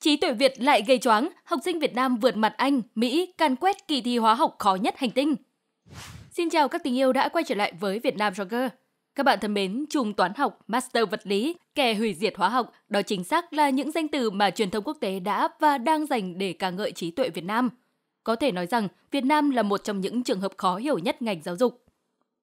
Trí tuệ Việt lại gây choáng, học sinh Việt Nam vượt mặt Anh, Mỹ, can quét kỳ thi hóa học khó nhất hành tinh. Xin chào các tình yêu đã quay trở lại với Việt Nam Joker. Các bạn thân mến, trùng toán học, master vật lý, kẻ hủy diệt hóa học, đó chính xác là những danh từ mà truyền thông quốc tế đã và đang dành để ca ngợi trí tuệ Việt Nam. Có thể nói rằng Việt Nam là một trong những trường hợp khó hiểu nhất ngành giáo dục.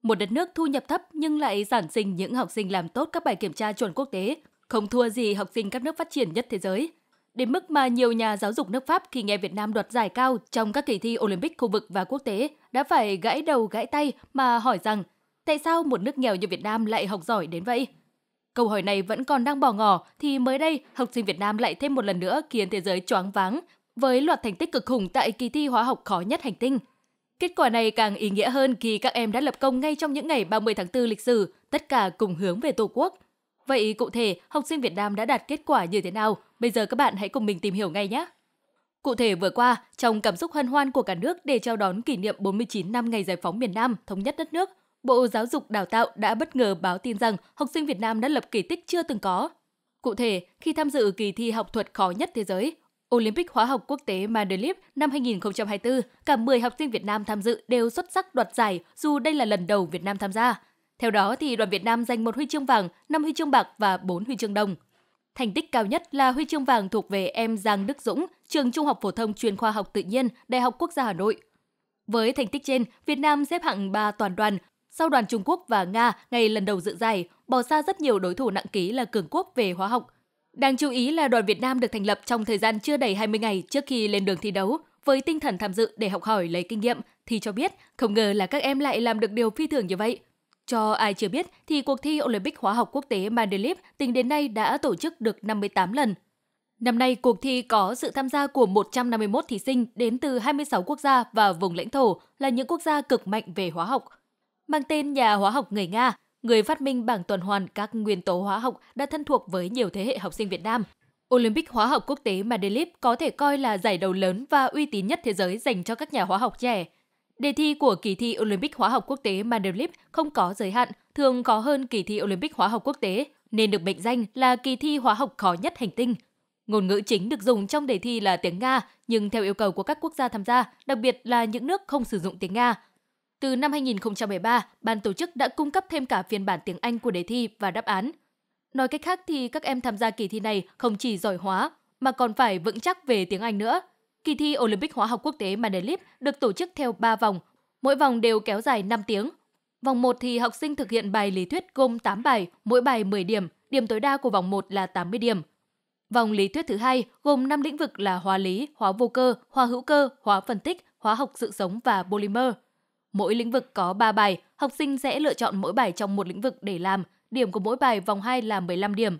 Một đất nước thu nhập thấp nhưng lại sản sinh những học sinh làm tốt các bài kiểm tra chuẩn quốc tế, không thua gì học sinh các nước phát triển nhất thế giới – đến mức mà nhiều nhà giáo dục nước Pháp khi nghe Việt Nam đoạt giải cao trong các kỳ thi Olympic khu vực và quốc tế đã phải gãy đầu gãy tay mà hỏi rằng tại sao một nước nghèo như Việt Nam lại học giỏi đến vậy? Câu hỏi này vẫn còn đang bỏ ngỏ thì mới đây học sinh Việt Nam lại thêm một lần nữa khiến thế giới choáng váng với loạt thành tích cực khủng tại kỳ thi hóa học khó nhất hành tinh. Kết quả này càng ý nghĩa hơn khi các em đã lập công ngay trong những ngày 30 tháng 4 lịch sử, tất cả cùng hướng về Tổ quốc – Vậy cụ thể, học sinh Việt Nam đã đạt kết quả như thế nào? Bây giờ các bạn hãy cùng mình tìm hiểu ngay nhé! Cụ thể vừa qua, trong cảm xúc hân hoan của cả nước để chào đón kỷ niệm 49 năm ngày giải phóng miền Nam, thống nhất đất nước, Bộ Giáo dục Đào tạo đã bất ngờ báo tin rằng học sinh Việt Nam đã lập kỳ tích chưa từng có. Cụ thể, khi tham dự kỳ thi học thuật khó nhất thế giới, Olympic Hóa học Quốc tế Madrid năm 2024, cả 10 học sinh Việt Nam tham dự đều xuất sắc đoạt giải dù đây là lần đầu Việt Nam tham gia. Theo đó thì đoàn Việt Nam giành một huy chương vàng, 5 huy chương bạc và 4 huy chương đồng. Thành tích cao nhất là huy chương vàng thuộc về em Giang Đức Dũng, trường Trung học phổ thông chuyên khoa học tự nhiên, Đại học Quốc gia Hà Nội. Với thành tích trên, Việt Nam xếp hạng 3 toàn đoàn, sau đoàn Trung Quốc và Nga ngày lần đầu dự giải, bỏ xa rất nhiều đối thủ nặng ký là cường quốc về hóa học. Đáng chú ý là đoàn Việt Nam được thành lập trong thời gian chưa đầy 20 ngày trước khi lên đường thi đấu, với tinh thần tham dự để học hỏi lấy kinh nghiệm thì cho biết, không ngờ là các em lại làm được điều phi thường như vậy. Cho ai chưa biết thì cuộc thi Olympic hóa học quốc tế Mandelip tính đến nay đã tổ chức được 58 lần. Năm nay, cuộc thi có sự tham gia của 151 thí sinh đến từ 26 quốc gia và vùng lãnh thổ là những quốc gia cực mạnh về hóa học. Mang tên nhà hóa học người Nga, người phát minh bảng tuần hoàn các nguyên tố hóa học đã thân thuộc với nhiều thế hệ học sinh Việt Nam. Olympic hóa học quốc tế Madelip có thể coi là giải đấu lớn và uy tín nhất thế giới dành cho các nhà hóa học trẻ – Đề thi của kỳ thi Olympic hóa học quốc tế Mandelbrot không có giới hạn, thường có hơn kỳ thi Olympic hóa học quốc tế, nên được mệnh danh là kỳ thi hóa học khó nhất hành tinh. Ngôn ngữ chính được dùng trong đề thi là tiếng Nga, nhưng theo yêu cầu của các quốc gia tham gia, đặc biệt là những nước không sử dụng tiếng Nga. Từ năm 2013, ban tổ chức đã cung cấp thêm cả phiên bản tiếng Anh của đề thi và đáp án. Nói cách khác thì các em tham gia kỳ thi này không chỉ giỏi hóa, mà còn phải vững chắc về tiếng Anh nữa – Kỳ thi Olympic hóa học quốc tế Manelit được tổ chức theo 3 vòng, mỗi vòng đều kéo dài 5 tiếng. Vòng 1 thì học sinh thực hiện bài lý thuyết gồm 8 bài, mỗi bài 10 điểm, điểm tối đa của vòng 1 là 80 điểm. Vòng lý thuyết thứ hai gồm 5 lĩnh vực là hóa lý, hóa vô cơ, hóa hữu cơ, hóa phân tích, hóa học sự sống và polymer. Mỗi lĩnh vực có 3 bài, học sinh sẽ lựa chọn mỗi bài trong một lĩnh vực để làm, điểm của mỗi bài vòng 2 là 15 điểm.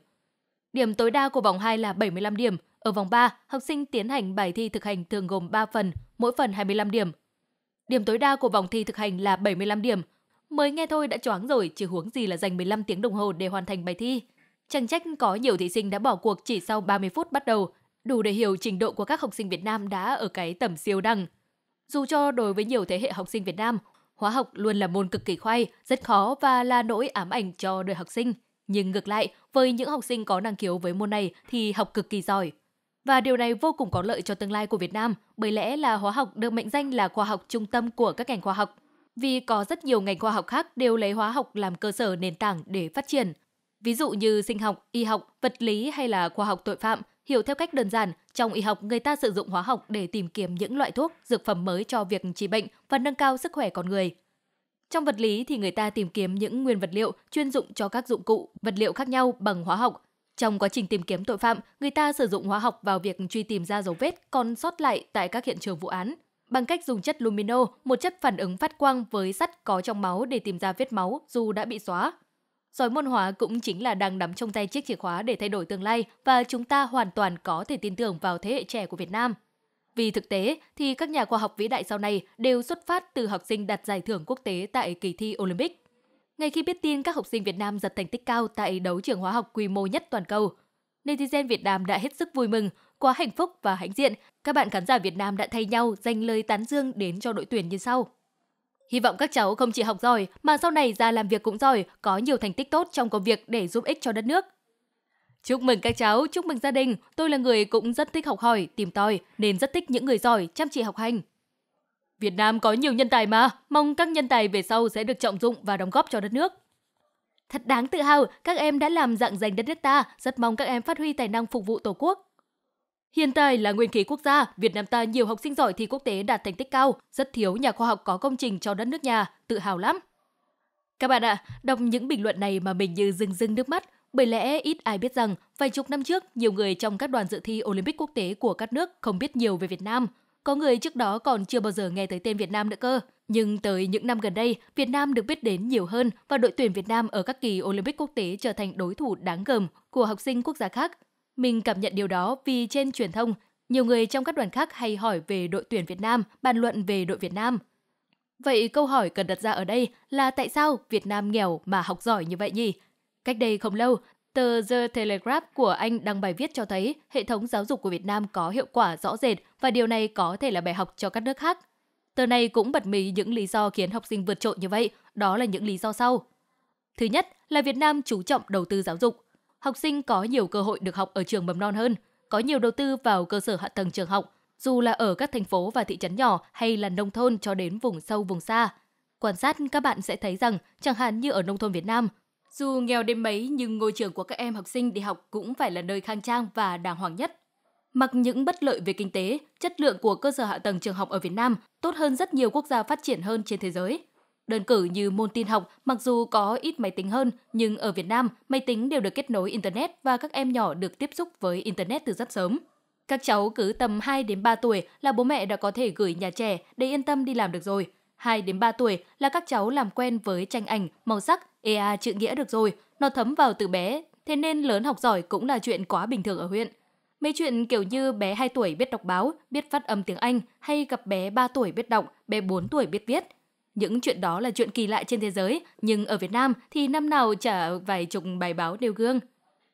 Điểm tối đa của vòng 2 là 75 điểm, ở vòng 3, học sinh tiến hành bài thi thực hành thường gồm 3 phần, mỗi phần 25 điểm. Điểm tối đa của vòng thi thực hành là 75 điểm. Mới nghe thôi đã choáng rồi, chứ huống gì là dành 15 tiếng đồng hồ để hoàn thành bài thi. Chẳng trách có nhiều thí sinh đã bỏ cuộc chỉ sau 30 phút bắt đầu, đủ để hiểu trình độ của các học sinh Việt Nam đã ở cái tầm siêu đẳng. Dù cho đối với nhiều thế hệ học sinh Việt Nam, hóa học luôn là môn cực kỳ khoai, rất khó và là nỗi ám ảnh cho đời học sinh. Nhưng ngược lại, với những học sinh có năng khiếu với môn này thì học cực kỳ giỏi, và điều này vô cùng có lợi cho tương lai của Việt Nam, bởi lẽ là hóa học được mệnh danh là khoa học trung tâm của các ngành khoa học, vì có rất nhiều ngành khoa học khác đều lấy hóa học làm cơ sở nền tảng để phát triển. Ví dụ như sinh học, y học, vật lý hay là khoa học tội phạm, hiểu theo cách đơn giản, trong y học người ta sử dụng hóa học để tìm kiếm những loại thuốc, dược phẩm mới cho việc trị bệnh và nâng cao sức khỏe con người. Trong vật lý thì người ta tìm kiếm những nguyên vật liệu chuyên dụng cho các dụng cụ, vật liệu khác nhau bằng hóa học trong quá trình tìm kiếm tội phạm, người ta sử dụng hóa học vào việc truy tìm ra dấu vết còn sót lại tại các hiện trường vụ án bằng cách dùng chất lumino, một chất phản ứng phát quang với sắt có trong máu để tìm ra vết máu dù đã bị xóa. giỏi môn hóa cũng chính là đang nắm trong tay chiếc chìa khóa để thay đổi tương lai và chúng ta hoàn toàn có thể tin tưởng vào thế hệ trẻ của Việt Nam. Vì thực tế thì các nhà khoa học vĩ đại sau này đều xuất phát từ học sinh đạt giải thưởng quốc tế tại kỳ thi Olympic. Ngay khi biết tin các học sinh Việt Nam giật thành tích cao tại đấu trường hóa học quy mô nhất toàn cầu, netizen Việt Nam đã hết sức vui mừng, quá hạnh phúc và hãnh diện. Các bạn khán giả Việt Nam đã thay nhau dành lời tán dương đến cho đội tuyển như sau. Hy vọng các cháu không chỉ học giỏi mà sau này ra làm việc cũng giỏi, có nhiều thành tích tốt trong công việc để giúp ích cho đất nước. Chúc mừng các cháu, chúc mừng gia đình. Tôi là người cũng rất thích học hỏi, tìm tòi nên rất thích những người giỏi, chăm chỉ học hành. Việt Nam có nhiều nhân tài mà, mong các nhân tài về sau sẽ được trọng dụng và đóng góp cho đất nước. Thật đáng tự hào, các em đã làm dạng danh đất nước ta, rất mong các em phát huy tài năng phục vụ Tổ quốc. Hiện tại là nguyên khí quốc gia, Việt Nam ta nhiều học sinh giỏi thi quốc tế đạt thành tích cao, rất thiếu nhà khoa học có công trình cho đất nước nhà, tự hào lắm. Các bạn ạ, đọc những bình luận này mà mình như rưng rưng nước mắt, bởi lẽ ít ai biết rằng vài chục năm trước, nhiều người trong các đoàn dự thi Olympic quốc tế của các nước không biết nhiều về Việt Nam, có người trước đó còn chưa bao giờ nghe tới tên Việt Nam nữa cơ. Nhưng tới những năm gần đây, Việt Nam được biết đến nhiều hơn và đội tuyển Việt Nam ở các kỳ Olympic quốc tế trở thành đối thủ đáng gờm của học sinh quốc gia khác. Mình cảm nhận điều đó vì trên truyền thông, nhiều người trong các đoàn khác hay hỏi về đội tuyển Việt Nam, bàn luận về đội Việt Nam. Vậy câu hỏi cần đặt ra ở đây là tại sao Việt Nam nghèo mà học giỏi như vậy nhỉ? Cách đây không lâu, Tờ The Telegraph của Anh đăng bài viết cho thấy hệ thống giáo dục của Việt Nam có hiệu quả rõ rệt và điều này có thể là bài học cho các nước khác. Tờ này cũng bật mí những lý do khiến học sinh vượt trội như vậy, đó là những lý do sau. Thứ nhất là Việt Nam chú trọng đầu tư giáo dục. Học sinh có nhiều cơ hội được học ở trường mầm non hơn, có nhiều đầu tư vào cơ sở hạ tầng trường học, dù là ở các thành phố và thị trấn nhỏ hay là nông thôn cho đến vùng sâu vùng xa. Quan sát các bạn sẽ thấy rằng, chẳng hạn như ở nông thôn Việt Nam, dù nghèo đến mấy nhưng ngôi trường của các em học sinh đi học cũng phải là nơi khang trang và đàng hoàng nhất. Mặc những bất lợi về kinh tế, chất lượng của cơ sở hạ tầng trường học ở Việt Nam tốt hơn rất nhiều quốc gia phát triển hơn trên thế giới. Đơn cử như môn tin học, mặc dù có ít máy tính hơn, nhưng ở Việt Nam, máy tính đều được kết nối Internet và các em nhỏ được tiếp xúc với Internet từ rất sớm. Các cháu cứ tầm 2 đến 3 tuổi là bố mẹ đã có thể gửi nhà trẻ để yên tâm đi làm được rồi, 2 đến 3 tuổi là các cháu làm quen với tranh ảnh, màu sắc, EA chữ nghĩa được rồi, nó thấm vào từ bé, thế nên lớn học giỏi cũng là chuyện quá bình thường ở huyện. Mấy chuyện kiểu như bé 2 tuổi biết đọc báo, biết phát âm tiếng Anh hay gặp bé 3 tuổi biết đọc, bé 4 tuổi biết viết. Những chuyện đó là chuyện kỳ lạ trên thế giới, nhưng ở Việt Nam thì năm nào chả vài chục bài báo đều gương.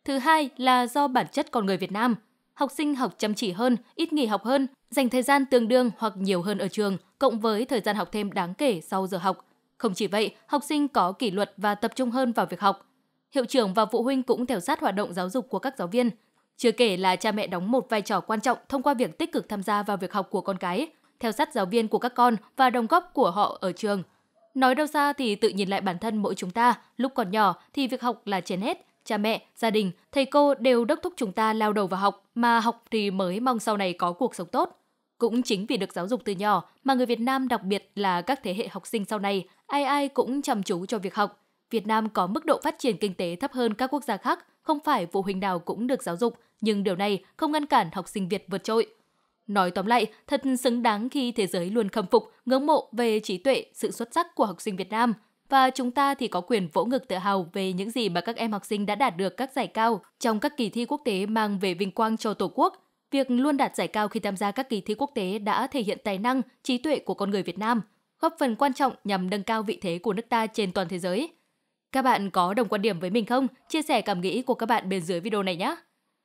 Thứ hai là do bản chất con người Việt Nam – Học sinh học chăm chỉ hơn, ít nghỉ học hơn, dành thời gian tương đương hoặc nhiều hơn ở trường, cộng với thời gian học thêm đáng kể sau giờ học. Không chỉ vậy, học sinh có kỷ luật và tập trung hơn vào việc học. Hiệu trưởng và phụ huynh cũng theo sát hoạt động giáo dục của các giáo viên. Chưa kể là cha mẹ đóng một vai trò quan trọng thông qua việc tích cực tham gia vào việc học của con cái, theo sát giáo viên của các con và đồng góp của họ ở trường. Nói đâu xa thì tự nhìn lại bản thân mỗi chúng ta, lúc còn nhỏ thì việc học là trên hết, cha mẹ, gia đình, thầy cô đều đốc thúc chúng ta lao đầu vào học, mà học thì mới mong sau này có cuộc sống tốt. Cũng chính vì được giáo dục từ nhỏ mà người Việt Nam đặc biệt là các thế hệ học sinh sau này, ai ai cũng chăm chú cho việc học. Việt Nam có mức độ phát triển kinh tế thấp hơn các quốc gia khác, không phải phụ huynh nào cũng được giáo dục, nhưng điều này không ngăn cản học sinh Việt vượt trội. Nói tóm lại, thật xứng đáng khi thế giới luôn khâm phục, ngưỡng mộ về trí tuệ, sự xuất sắc của học sinh Việt Nam – và chúng ta thì có quyền vỗ ngực tự hào về những gì mà các em học sinh đã đạt được các giải cao trong các kỳ thi quốc tế mang về vinh quang cho Tổ quốc. Việc luôn đạt giải cao khi tham gia các kỳ thi quốc tế đã thể hiện tài năng, trí tuệ của con người Việt Nam, góp phần quan trọng nhằm nâng cao vị thế của nước ta trên toàn thế giới. Các bạn có đồng quan điểm với mình không? Chia sẻ cảm nghĩ của các bạn bên dưới video này nhé!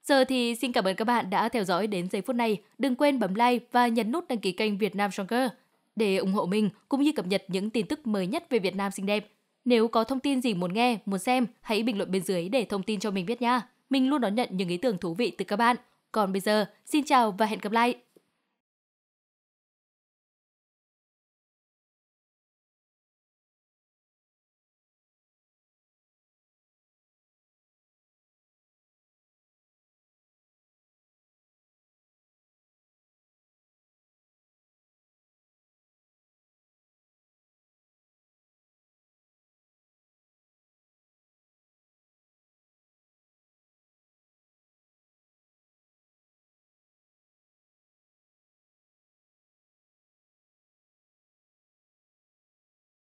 Giờ thì xin cảm ơn các bạn đã theo dõi đến giây phút này. Đừng quên bấm like và nhấn nút đăng ký kênh Việt Nam Stronger để ủng hộ mình cũng như cập nhật những tin tức mới nhất về Việt Nam xinh đẹp. Nếu có thông tin gì muốn nghe, muốn xem, hãy bình luận bên dưới để thông tin cho mình biết nha. Mình luôn đón nhận những ý tưởng thú vị từ các bạn. Còn bây giờ, xin chào và hẹn gặp lại!